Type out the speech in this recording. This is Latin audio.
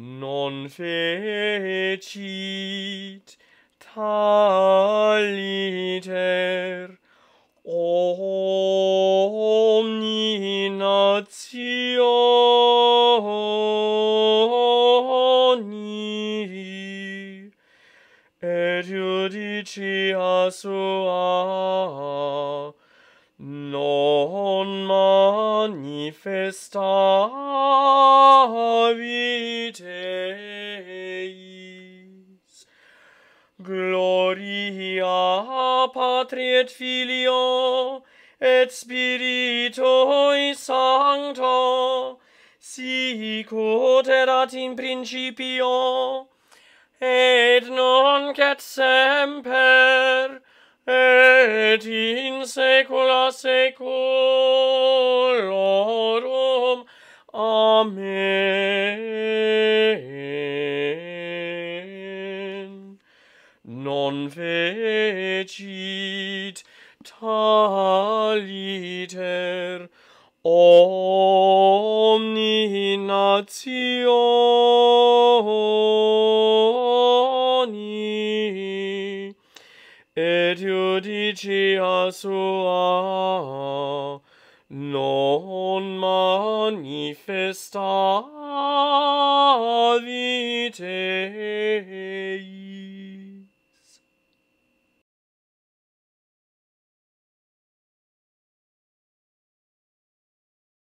Non fecit taliter omni nationi et judicia sua non manifestat gloria patri et filio et spirito sancto sic ut erat in principio et non cat semper et in saecula saeculorum amen non fecit taliter omni nationi et iudicia sua non manifesta